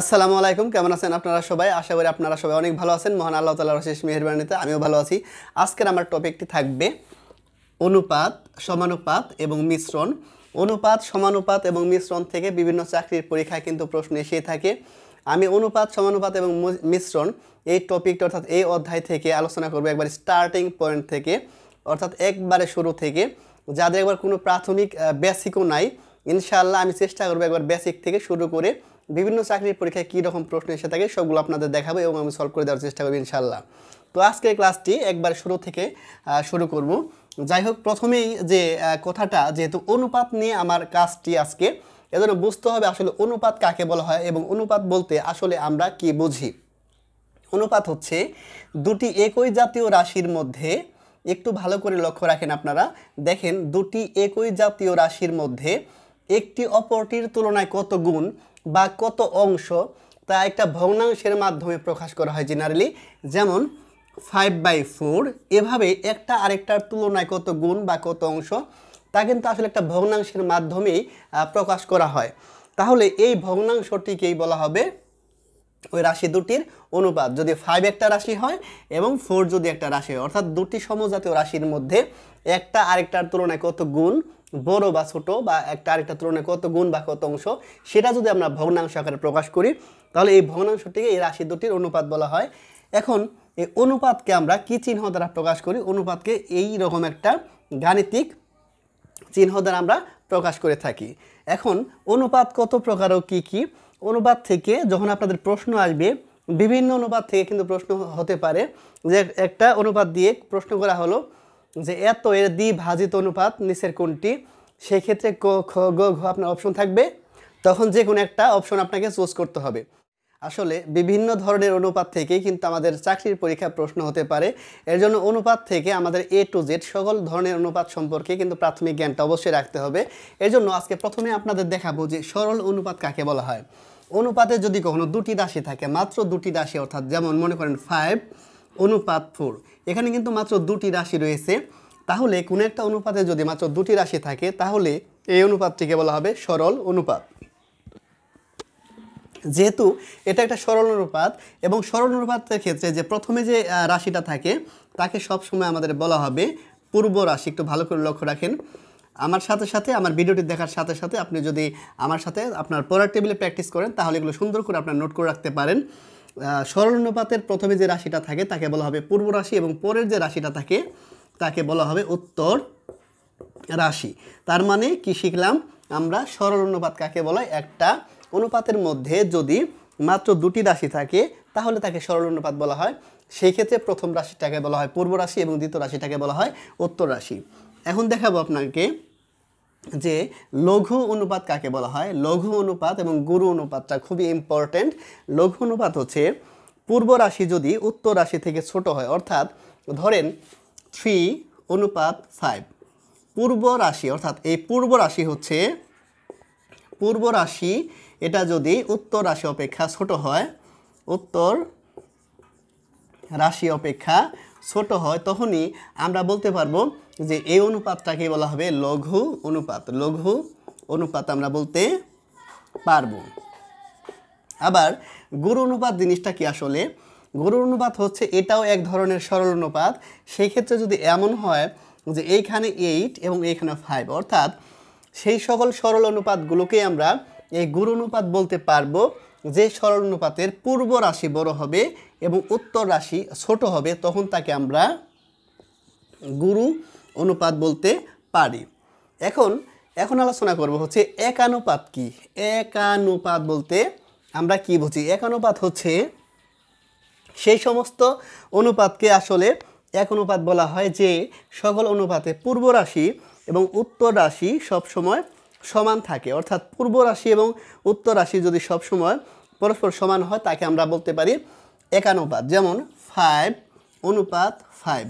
আসসালামু আলাইকুম কেমন আছেন আপনারা সবাই আশা করি আপনারা সবাই অনেক ভালো আছেন মহান আল্লাহ তালার শেষ মেহরবানিতে আমিও ভালো আছি আজকের আমার টপিকটি থাকবে অনুপাত সমানুপাত এবং মিশ্রণ অনুপাত সমানুপাত এবং মিশ্রণ থেকে বিভিন্ন চাকরির পরীক্ষায় কিন্তু প্রশ্ন এসে থাকে আমি অনুপাত সমানুপাত এবং মিশ্রণ এই টপিকটা অর্থাৎ এই অধ্যায় থেকে আলোচনা করবো একবার স্টার্টিং পয়েন্ট থেকে অর্থাৎ একবারে শুরু থেকে যাদের একবার কোনো প্রাথমিক বেসিকও নাই ইনশাআল্লাহ আমি চেষ্টা করবো একবার বেসিক থেকে শুরু করে বিভিন্ন চাকরির পরীক্ষায় কী রকম প্রশ্ন এসে থাকে সবগুলো আপনাদের দেখাবো এবং আমি সলভ করে দেওয়ার চেষ্টা করবো ইনশাল্লাহ তো আজকের ক্লাসটি একবার শুরু থেকে শুরু করব যাই হোক প্রথমেই যে কথাটা যেহেতু অনুপাত নিয়ে আমার কাজটি আজকে এজন্য বুঝতে হবে আসলে অনুপাত কাকে বলা হয় এবং অনুপাত বলতে আসলে আমরা কি বুঝি অনুপাত হচ্ছে দুটি একই জাতীয় রাশির মধ্যে একটু ভালো করে লক্ষ্য রাখেন আপনারা দেখেন দুটি একই জাতীয় রাশির মধ্যে একটি অপরটির তুলনায় কত গুণ বা কত অংশ তা একটা ভগ্নাংশের মাধ্যমে প্রকাশ করা হয় জেনারেলি যেমন ফাইভ বাই ফোর এভাবে একটা আরেকটার তুলনায় কত গুণ বা কত অংশ তা কিন্তু আসলে একটা ভগ্নাংশের মাধ্যমেই প্রকাশ করা হয় তাহলে এই ভগ্নাংশটিকেই বলা হবে ওই রাশি দুটির অনুপাত যদি ফাইভ একটা রাশি হয় এবং ফোর যদি একটা রাশি হয় অর্থাৎ দুটি সমজাতীয় রাশির মধ্যে একটা আরেকটার তুলনায় কত গুণ বড় বা ছোট বা একটা আরেকটা তুলনায় কত গুণ বা কত অংশ সেটা যদি আমরা ভগ্নাংশ আকারে প্রকাশ করি তাহলে এই ভগ্নাংশটিকে এই রাশি দুটির অনুপাত বলা হয় এখন এই অনুপাতকে আমরা কি চিহ্ন দ্বারা প্রকাশ করি অনুপাতকে এই রকম একটা গাণিতিক চিহ্ন দ্বারা আমরা প্রকাশ করে থাকি এখন অনুপাত কত প্রকার ও কী কী অনুপাত থেকে যখন আপনাদের প্রশ্ন আসবে বিভিন্ন অনুপাত থেকে কিন্তু প্রশ্ন হতে পারে যে একটা অনুপাত দিয়ে প্রশ্ন করা হলো যে এত এর দ্বিভাজিত অনুপাত নিচের কোনটি সেক্ষেত্রে ক খ গ ঘ আপনার অপশন থাকবে তখন যে কোনো একটা অপশন আপনাকে চুজ করতে হবে আসলে বিভিন্ন ধরনের অনুপাত থেকে কিন্তু আমাদের চাকরির পরীক্ষা প্রশ্ন হতে পারে এর জন্য অনুপাত থেকে আমাদের এ টু জেড সকল ধরনের অনুপাত সম্পর্কে কিন্তু প্রাথমিক জ্ঞানটা অবশ্যই রাখতে হবে এর জন্য আজকে প্রথমে আপনাদের দেখাবো যে সরল অনুপাত কাকে বলা হয় অনুপাতে যদি কখনো দুটি দাসী থাকে মাত্র দুটি দাসী অর্থাৎ যেমন মনে করেন ফাইভ অনুপাত ফোর এখানে কিন্তু মাত্র দুটি রাশি রয়েছে তাহলে কোনো একটা অনুপাতে যদি মাত্র দুটি রাশি থাকে তাহলে এই অনুপাতটিকে বলা হবে সরল অনুপাত যেহেতু এটা একটা সরল অনুপাত এবং সরল অনুপাতের ক্ষেত্রে যে প্রথমে যে রাশিটা থাকে তাকে সবসময় আমাদের বলা হবে পূর্ব রাশি একটু ভালো করে লক্ষ্য রাখেন আমার সাথে সাথে আমার ভিডিওটি দেখার সাথে সাথে আপনি যদি আমার সাথে আপনার পড়ার টেবিলে প্র্যাকটিস করেন তাহলে এগুলো সুন্দর করে আপনার নোট করে রাখতে পারেন সরলনুপাতের প্রথমে যে রাশিটা থাকে তাকে বলা হবে পূর্ব রাশি এবং পরের যে রাশিটা থাকে তাকে বলা হবে উত্তর রাশি তার মানে কি শিখলাম আমরা সরল অনুপাত কাকে বলা একটা অনুপাতের মধ্যে যদি মাত্র দুটি রাশি থাকে তাহলে তাকে সরল অনুপাত বলা হয় সেই ক্ষেত্রে প্রথম রাশিটাকে বলা হয় পূর্ব রাশি এবং দ্বিতীয় রাশিটাকে বলা হয় উত্তর রাশি এখন দেখাবো আপনাকে যে লঘু অনুপাত কাকে বলা হয় লঘু অনুপাত এবং গুরু অনুপাতটা খুবই ইম্পর্ট্যান্ট লঘু অনুপাত হচ্ছে পূর্ব রাশি যদি উত্তর রাশি থেকে ছোট হয় অর্থাৎ ধরেন থ্রি অনুপাত ফাইভ পূর্ব রাশি অর্থাৎ এই পূর্ব রাশি হচ্ছে পূর্ব রাশি এটা যদি উত্তর রাশি অপেক্ষা ছোট হয় উত্তর রাশি অপেক্ষা ছোট হয় তখনই আমরা বলতে পারবো যে এই অনুপাতটাকে বলা হবে লঘু অনুপাত লঘু অনুপাত আমরা বলতে পারবো আবার গুরু অনুপাত জিনিসটা কি আসলে গুরু অনুপাত হচ্ছে এটাও এক ধরনের সরল অনুপাত সেক্ষেত্রে যদি এমন হয় যে এইখানে এইট এবং এইখানে ফাইভ অর্থাৎ সেই সকল সরল অনুপাতগুলোকে আমরা এই গুরু অনুপাত বলতে পারবো যে সরল অনুপাতের পূর্ব রাশি বড় হবে এবং উত্তর রাশি ছোট হবে তখন তাকে আমরা গুরু অনুপাত বলতে পারি এখন এখন আলোচনা করব হচ্ছে একানুপাত কি একানুপাত বলতে আমরা কি বুঝি একানুপাত হচ্ছে সেই সমস্ত অনুপাতকে আসলে এক অনুপাত বলা হয় যে সকল অনুপাতে পূর্ব রাশি এবং উত্তর রাশি সবসময় সমান থাকে অর্থাৎ পূর্ব রাশি এবং উত্তর রাশি যদি সবসময় পরস্পর সমান হয় তাকে আমরা বলতে পারি একানুপাত যেমন ফাইভ অনুপাত ফাইভ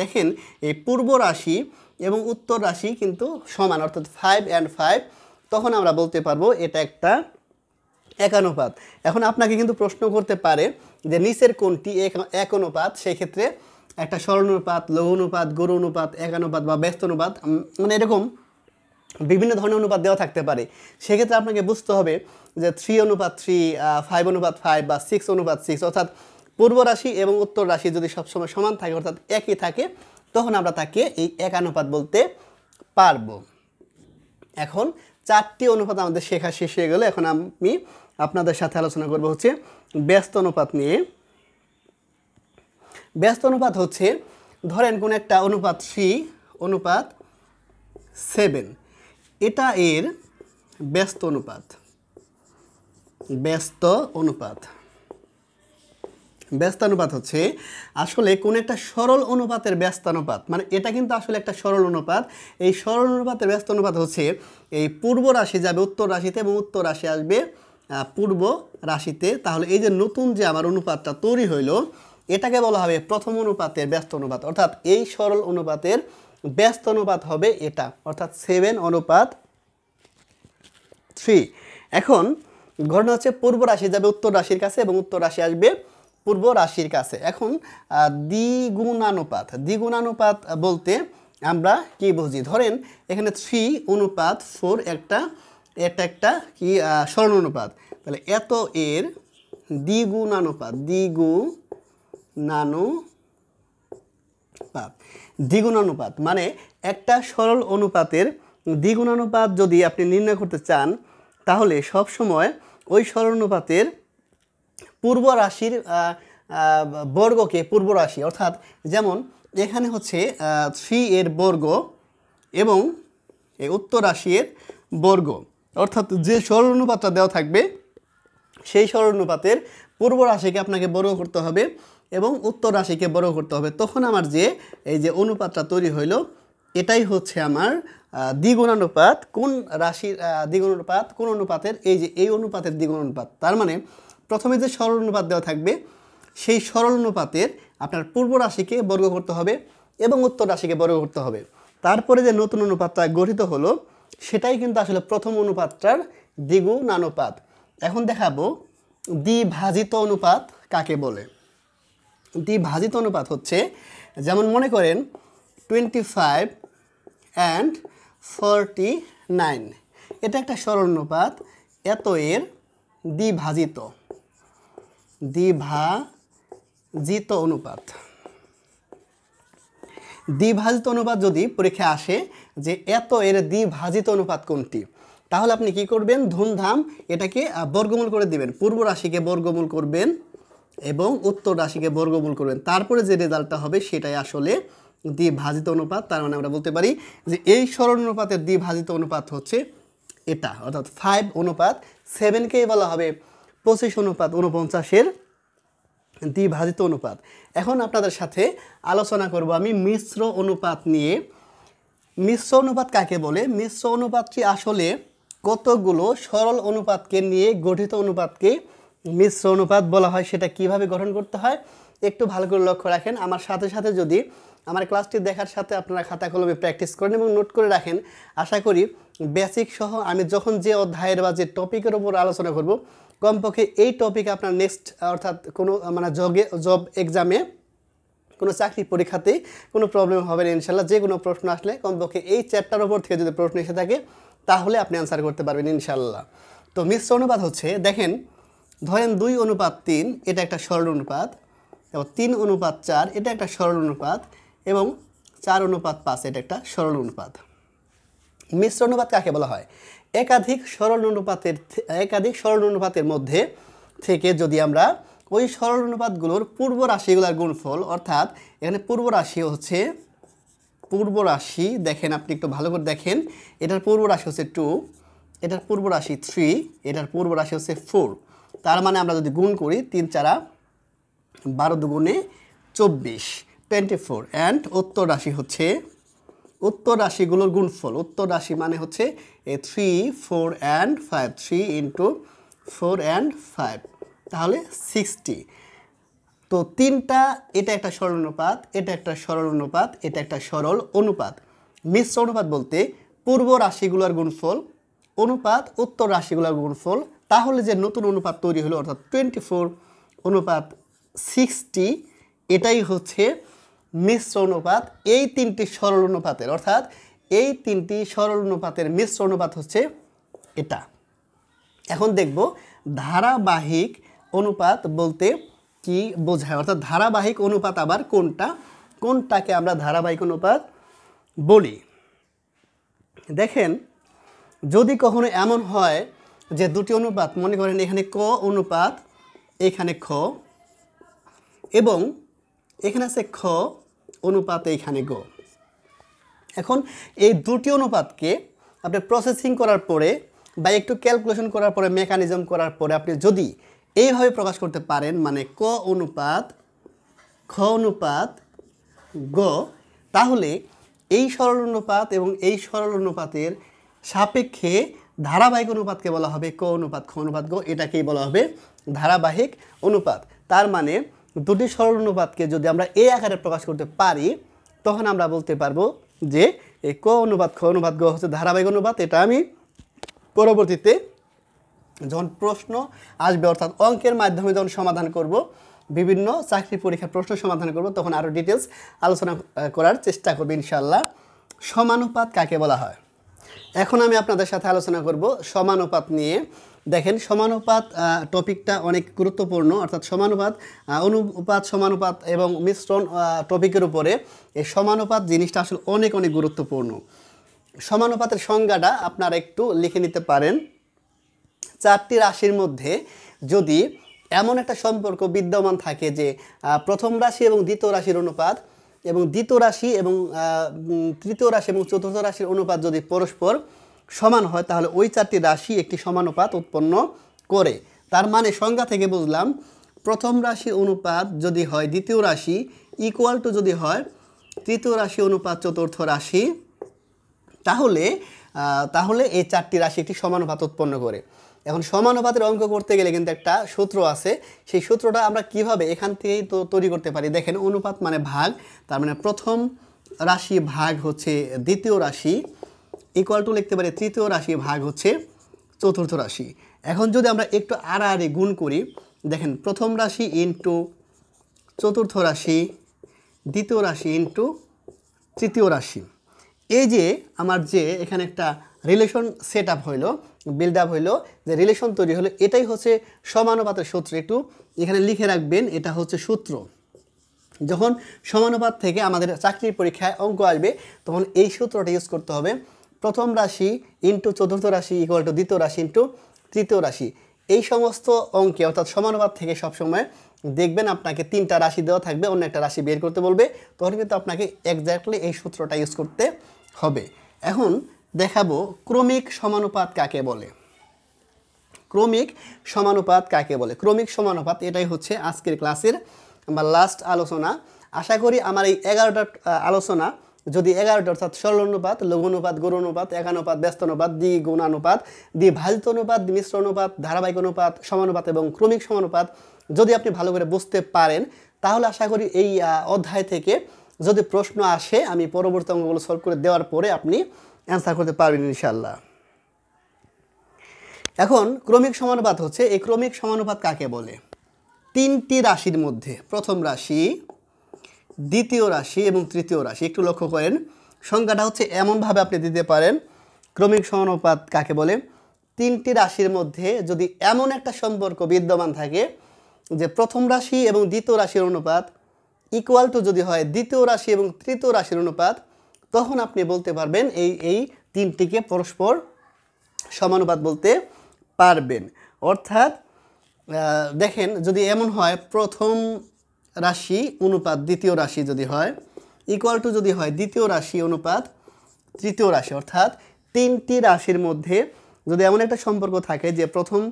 দেখেন এই পূর্ব রাশি এবং উত্তর রাশি কিন্তু সমান অর্থাৎ ফাইভ অ্যান্ড ফাইভ তখন আমরা বলতে পারবো এটা একটা একানুপাত এখন আপনাকে কিন্তু প্রশ্ন করতে পারে যে নিচের কোনটি এক অনুপাত সেক্ষেত্রে একটা স্মরণানুপাত লঘুনুপাত গরু অনুপাত একানুপাত বা ব্যস্ত অনুপাত মানে এরকম বিভিন্ন ধরনের অনুপাত দেওয়া থাকতে পারে সেক্ষেত্রে আপনাকে বুঝতে হবে যে থ্রি অনুপাত থ্রি ফাইভ অনুপাত ফাইভ বা সিক্স অনুপাত সিক্স অর্থাৎ পূর্ব রাশি এবং উত্তর রাশি যদি সবসময় সমান থাকে অর্থাৎ একই থাকে তখন আমরা তাকে এই একানুপাত বলতে পারবো এখন চারটি অনুপাত আমাদের শেখা শেষ হয়ে গেলে এখন আমি আপনাদের সাথে আলোচনা করব হচ্ছে ব্যস্ত অনুপাত নিয়ে ব্যস্ত অনুপাত হচ্ছে ধরেন কোন একটা অনুপাত সি অনুপাত সেভেন এটা এর ব্যস্ত অনুপাত ব্যস্ত অনুপাত ব্যস্তানুপাত হচ্ছে আসলে কোন একটা সরল অনুপাতের ব্যস্তানুপাত মানে এটা কিন্তু আসলে একটা সরল অনুপাত এই সরল অনুপাতের ব্যস্তানুপাত হচ্ছে এই পূর্ব রাশি যাবে উত্তর রাশিতে এবং উত্তর রাশি আসবে পূর্ব রাশিতে তাহলে এই যে নতুন যে আমার অনুপাতটা তৈরি হইল এটাকে বলা হবে প্রথম অনুপাতের ব্যস্ত অনুপাত অর্থাৎ এই সরল অনুপাতের ব্যস্ত অনুপাত হবে এটা অর্থাৎ সেভেন অনুপাত থ্রি এখন ঘটনা হচ্ছে পূর্ব রাশি যাবে উত্তর রাশির কাছে এবং উত্তর রাশি আসবে পূর্ব রাশির কাছে এখন দ্বিগুণানুপাত দ্বিগুণানুপাত বলতে আমরা কি বুঝি ধরেন এখানে থ্রি অনুপাত ফোর একটা এটা একটা কি স্বর্ণ অনুপাত তাহলে এত এর দ্বিগুণানুপাত দ্বিগুণানুপাত দ্বিগুণানুপাত মানে একটা সরল অনুপাতের দ্বিগুণানুপাত যদি আপনি নির্ণয় করতে চান তাহলে সব সময় ওই সরল অনুপাতের পূর্ব রাশির বর্গকে পূর্ব রাশি অর্থাৎ যেমন এখানে হচ্ছে থ্রি এর বর্গ এবং এই উত্তর রাশির বর্গ অর্থাৎ যে স্বরণুপাতটা দেওয়া থাকবে সেই সরণুপাতের পূর্ব রাশিকে আপনাকে বড় করতে হবে এবং উত্তর রাশিকে বড় করতে হবে তখন আমার যে এই যে অনুপাতটা তৈরি হইল এটাই হচ্ছে আমার দ্বিগুণানুপাত কোন রাশির অনুপাত কোন অনুপাতের এই যে এই অনুপাতের দ্বিগুণানুপাত তার মানে প্রথমে যে সরল অনুপাত দেওয়া থাকবে সেই সরল অনুপাতের আপনার পূর্ব রাশিকে বর্গ করতে হবে এবং উত্তর রাশিকে বর্গ করতে হবে তারপরে যে নতুন অনুপাতটা গঠিত হলো সেটাই কিন্তু আসলে প্রথম অনুপাতটার দ্বিগুণ অনুপাত এখন দেখাবো দ্বিভাজিত অনুপাত কাকে বলে দ্বিভাজিত অনুপাত হচ্ছে যেমন মনে করেন twenty five and forty nine এটা একটা সরল অনুপাত এত এর দ্বিভাজিত দ্বিভাজিত অনুপাত দ্বিভাজিত অনুপাত যদি পরীক্ষায় আসে যে এত এর দ্বিভাজিত অনুপাত কোনটি তাহলে আপনি কি করবেন ধুমধাম এটাকে বর্গমূল করে দিবেন পূর্ব রাশিকে বর্গমূল করবেন এবং উত্তর রাশিকে বর্গমূল করবেন তারপরে যে রেজাল্টটা হবে সেটাই আসলে দ্বিভাজিত অনুপাত তার মানে আমরা বলতে পারি যে এই সরল অনুপাতের দ্বিভাজিত অনুপাত হচ্ছে এটা অর্থাৎ ফাইভ অনুপাত সেভেনকেই বলা হবে পঁচিশ অনুপাত উনপঞ্চাশের দ্বিভাজিত অনুপাত এখন আপনাদের সাথে আলোচনা করব আমি মিশ্র অনুপাত নিয়ে মিশ্র অনুপাত কাকে বলে মিশ্র অনুপাতটি আসলে কতগুলো সরল অনুপাতকে নিয়ে গঠিত অনুপাতকে মিশ্র অনুপাত বলা হয় সেটা কিভাবে গঠন করতে হয় একটু ভালো করে লক্ষ্য রাখেন আমার সাথে সাথে যদি আমার ক্লাসটি দেখার সাথে আপনারা খাতা কলমে প্র্যাকটিস করেন এবং নোট করে রাখেন আশা করি বেসিক সহ আমি যখন যে অধ্যায়ের বা যে টপিকের ওপর আলোচনা করব কমপক্ষে এই টপিক আপনার নেক্সট অর্থাৎ কোনো মানে জগে জব এক্সামে কোনো চাকরি পরীক্ষাতেই কোনো প্রবলেম হবে না ইনশাল্লাহ যে কোনো প্রশ্ন আসলে কমপক্ষে এই চ্যাপ্টার ওপর থেকে যদি প্রশ্ন এসে থাকে তাহলে আপনি অ্যান্সার করতে পারবেন ইনশাল্লাহ তো মিশ্র অনুপাত হচ্ছে দেখেন ধরেন দুই অনুপাত তিন এটা একটা সরল অনুপাত এবং তিন অনুপাত চার এটা একটা সরল অনুপাত এবং চার অনুপাত পাঁচ এটা একটা সরল অনুপাত মিশ্র অনুপাত কাকে বলা হয় একাধিক সরল অনুপাতের একাধিক সরল অনুপাতের মধ্যে থেকে যদি আমরা ওই সরল অনুপাতগুলোর পূর্ব রাশিগুলোর গুণফল অর্থাৎ এখানে পূর্ব রাশি হচ্ছে পূর্ব রাশি দেখেন আপনি একটু ভালো করে দেখেন এটার পূর্ব রাশি হচ্ছে টু এটার পূর্ব রাশি থ্রি এটার পূর্ব রাশি হচ্ছে ফোর তার মানে আমরা যদি গুণ করি তিন চারা বারো দুগুণে চব্বিশ টোয়েন্টি ফোর অ্যান্ড উত্তর রাশি হচ্ছে উত্তর রাশিগুলোর গুণফল উত্তর রাশি মানে হচ্ছে এ three four and five three into four and five তাহলে সিক্সটি তো তিনটা এটা একটা সরল অনুপাত এটা একটা সরল অনুপাত এটা একটা সরল অনুপাত মিশ্র অনুপাত বলতে পূর্ব রাশিগুলোর গুণফল অনুপাত উত্তর রাশিগুলোর গুণফল তাহলে যে নতুন অনুপাত তৈরি হলো অর্থাৎ টোয়েন্টি ফোর অনুপাত সিক্সটি এটাই হচ্ছে মিশ্র অনুপাত এই তিনটি সরল অনুপাতের অর্থাৎ এই তিনটি সরল অনুপাতের মিশ্র অনুপাত হচ্ছে এটা এখন দেখব ধারাবাহিক অনুপাত বলতে কি বোঝায় অর্থাৎ ধারাবাহিক অনুপাত আবার কোনটা কোনটাকে আমরা ধারাবাহিক অনুপাত বলি দেখেন যদি কখনো এমন হয় যে দুটি অনুপাত মনে করেন এখানে ক অনুপাত এখানে খ এবং এখানে আছে খ অনুপাত এইখানে গ এখন এই দুটি অনুপাতকে আপনি প্রসেসিং করার পরে বা একটু ক্যালকুলেশন করার পরে মেকানিজম করার পরে আপনি যদি এইভাবে প্রকাশ করতে পারেন মানে ক অনুপাত খ অনুপাত গ তাহলে এই সরল অনুপাত এবং এই সরল অনুপাতের সাপেক্ষে ধারাবাহিক অনুপাতকে বলা হবে ক অনুপাত খ অনুপাত গ এটাকেই বলা হবে ধারাবাহিক অনুপাত তার মানে দুটি সরল অনুপাতকে যদি আমরা এ আকারে প্রকাশ করতে পারি তখন আমরা বলতে পারবো যে এই ক অনুপাত খ অনুপাত গ হচ্ছে ধারাবাহিক অনুপাত এটা আমি পরবর্তীতে যখন প্রশ্ন আসবে অর্থাৎ অঙ্কের মাধ্যমে যখন সমাধান করব বিভিন্ন চাকরি পরীক্ষার প্রশ্ন সমাধান করব তখন আরও ডিটেলস আলোচনা করার চেষ্টা করবো ইনশাল্লাহ সমানুপাত কাকে বলা হয় এখন আমি আপনাদের সাথে আলোচনা করব সমানুপাত নিয়ে দেখেন সমানুপাত টপিকটা অনেক গুরুত্বপূর্ণ অর্থাৎ সমানুপাত অনুপাত সমানুপাত এবং মিশ্রণ টপিকের উপরে এই সমানুপাত জিনিসটা আসলে অনেক অনেক গুরুত্বপূর্ণ সমানুপাতের সংজ্ঞাটা আপনারা একটু লিখে নিতে পারেন চারটি রাশির মধ্যে যদি এমন একটা সম্পর্ক বিদ্যমান থাকে যে প্রথম রাশি এবং দ্বিতীয় রাশির অনুপাত এবং দ্বিতীয় রাশি এবং তৃতীয় রাশি এবং চতুর্থ রাশির অনুপাত যদি পরস্পর সমান হয় তাহলে ওই চারটি রাশি একটি সমানুপাত উৎপন্ন করে তার মানে সংজ্ঞা থেকে বুঝলাম প্রথম রাশি অনুপাত যদি হয় দ্বিতীয় রাশি ইকুয়াল টু যদি হয় তৃতীয় রাশি অনুপাত চতুর্থ রাশি তাহলে তাহলে এই চারটি রাশি একটি সমানুপাত উৎপন্ন করে এখন সমানুপাতের অঙ্ক করতে গেলে কিন্তু একটা সূত্র আছে সেই সূত্রটা আমরা কিভাবে এখান থেকেই তো তৈরি করতে পারি দেখেন অনুপাত মানে ভাগ তার মানে প্রথম রাশি ভাগ হচ্ছে দ্বিতীয় রাশি ইকুয়াল টু লিখতে পারি তৃতীয় রাশি ভাগ হচ্ছে চতুর্থ রাশি এখন যদি আমরা একটু আড়াআড়ি গুণ করি দেখেন প্রথম রাশি ইন্টু চতুর্থ রাশি দ্বিতীয় রাশি ইন্টু তৃতীয় রাশি এই যে আমার যে এখানে একটা রিলেশন সেট আপ হইলো বিল্ড আপ হইলো যে রিলেশন তৈরি হলো এটাই হচ্ছে সমানুপাতের সূত্র একটু এখানে লিখে রাখবেন এটা হচ্ছে সূত্র যখন সমানুপাত থেকে আমাদের চাকরির পরীক্ষায় অঙ্ক আসবে তখন এই সূত্রটা ইউজ করতে হবে প্রথম রাশি ইন্টু চতুর্থ রাশি ইকুয়াল টু দ্বিতীয় রাশি ইন্টু তৃতীয় রাশি এই সমস্ত অঙ্কে অর্থাৎ সমানুপাত থেকে সবসময় দেখবেন আপনাকে তিনটা রাশি দেওয়া থাকবে অন্য একটা রাশি বের করতে বলবে তখন কিন্তু আপনাকে একজাক্টলি এই সূত্রটা ইউজ করতে হবে এখন দেখাবো ক্রমিক সমানুপাত কাকে বলে ক্রমিক সমানুপাত কাকে বলে ক্রমিক সমানুপাত এটাই হচ্ছে আজকের ক্লাসের আমার লাস্ট আলোচনা আশা করি আমার এই এগারোটা আলোচনা যদি এগারোটা অর্থাৎ অনুপাত লঘু অনুপাত গুণ অনুপাত একানুপাত ব্যস্তানুপাত অনুপাত মিশ্র অনুপাত ধারাবাহিক অনুপাত সমানুপাত এবং ক্রমিক সমানুপাত যদি আপনি ভালো করে বুঝতে পারেন তাহলে আশা করি এই অধ্যায় থেকে যদি প্রশ্ন আসে আমি পরবর্তী অঙ্গগুলো সলভ করে দেওয়ার পরে আপনি অ্যান্সার করতে পারবেন ইনশাল্লাহ এখন ক্রমিক সমানুপাত হচ্ছে এই ক্রমিক সমানুপাত কাকে বলে তিনটি রাশির মধ্যে প্রথম রাশি দ্বিতীয় রাশি এবং তৃতীয় রাশি একটু লক্ষ্য করেন সংখ্যাটা হচ্ছে এমনভাবে আপনি দিতে পারেন ক্রমিক সমানুপাত কাকে বলে তিনটি রাশির মধ্যে যদি এমন একটা সম্পর্ক বিদ্যমান থাকে যে প্রথম রাশি এবং দ্বিতীয় রাশির অনুপাত ইকুয়াল টু যদি হয় দ্বিতীয় রাশি এবং তৃতীয় রাশির অনুপাত তখন আপনি বলতে পারবেন এই এই তিনটিকে পরস্পর সমানুপাত বলতে পারবেন অর্থাৎ দেখেন যদি এমন হয় প্রথম রাশি অনুপাত দ্বিতীয় রাশি যদি হয় ইকুয়াল টু যদি হয় দ্বিতীয় রাশি অনুপাত তৃতীয় রাশি অর্থাৎ তিনটি রাশির মধ্যে যদি এমন একটা সম্পর্ক থাকে যে প্রথম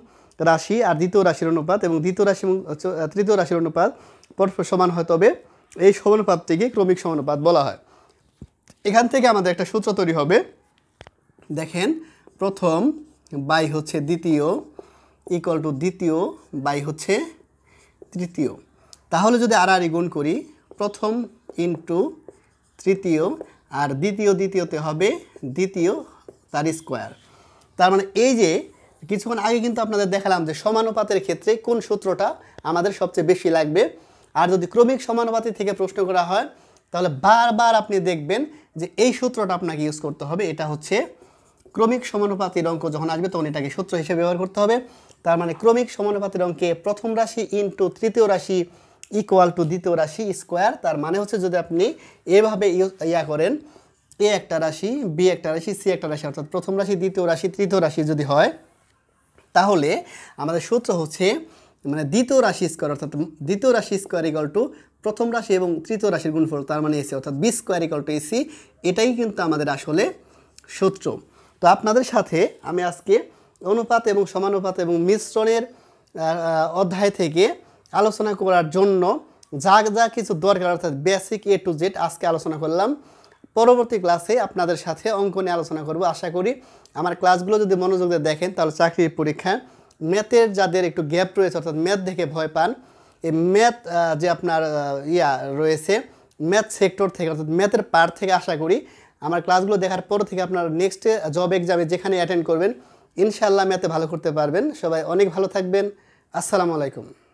রাশি আর দ্বিতীয় রাশির অনুপাত এবং দ্বিতীয় রাশি তৃতীয় রাশির অনুপাত পরস্পর সমান হয় তবে এই সমানুপাতটিকে ক্রমিক সমানুপাত বলা হয় এখান থেকে আমাদের একটা সূত্র তৈরি হবে দেখেন প্রথম বাই হচ্ছে দ্বিতীয় ইকুয়াল টু দ্বিতীয় বাই হচ্ছে তৃতীয় তাহলে যদি আর গুণ করি প্রথম ইন্টু তৃতীয় আর দ্বিতীয় দ্বিতীয়তে হবে দ্বিতীয় তার স্কোয়ার তার মানে এই যে কিছুক্ষণ আগে কিন্তু আপনাদের দেখালাম যে সমানুপাতের ক্ষেত্রে কোন সূত্রটা আমাদের সবচেয়ে বেশি লাগবে আর যদি ক্রমিক সমানুপাতি থেকে প্রশ্ন করা হয় তাহলে বারবার আপনি দেখবেন যে এই সূত্রটা আপনাকে ইউজ করতে হবে এটা হচ্ছে ক্রমিক সমানুপাতির অঙ্ক যখন আসবে তখন এটাকে সূত্র হিসেবে ব্যবহার করতে হবে তার মানে ক্রমিক সমানুপাতির অঙ্কে প্রথম রাশি ইন্টু তৃতীয় রাশি ইকুয়াল টু দ্বিতীয় রাশি স্কোয়ার তার মানে হচ্ছে যদি আপনি এভাবে ইয়া করেন এ একটা রাশি বি একটা রাশি সি একটা রাশি অর্থাৎ প্রথম রাশি দ্বিতীয় রাশি তৃতীয় রাশি যদি হয় তাহলে আমাদের সূত্র হচ্ছে মানে দ্বিতীয় রাশি স্কোয়ার অর্থাৎ দ্বিতীয় রাশি স্কোয়ার ইকাল টু প্রথম রাশি এবং তৃতীয় রাশির গুণফল তার মানে এসি অর্থাৎ B square equal to AC এটাই কিন্তু আমাদের আসলে সূত্র তো আপনাদের সাথে আমি আজকে অনুপাত এবং সমানুপাত এবং মিশ্রণের অধ্যায় থেকে আলোচনা করার জন্য যা যা কিছু দরকার অর্থাৎ বেসিক এ টু জেড আজকে আলোচনা করলাম পরবর্তী ক্লাসে আপনাদের সাথে অঙ্ক নিয়ে আলোচনা করব আশা করি আমার ক্লাসগুলো যদি মনোযোগ দিয়ে দেখেন তাহলে চাকরির পরীক্ষা ম্যাথের যাদের একটু গ্যাপ রয়েছে অর্থাৎ ম্যাথ দেখে ভয় পান এই ম্যাথ যে আপনার ইয়া রয়েছে ম্যাথ সেক্টর থেকে অর্থাৎ ম্যাথের পার্ট থেকে আশা করি আমার ক্লাসগুলো দেখার পর থেকে আপনার নেক্সট জব এক্সামে যেখানে অ্যাটেন্ড করবেন ইনশাআল্লাহ ম্যাথে ভালো করতে পারবেন সবাই অনেক ভালো থাকবেন আসসালামু আলাইকুম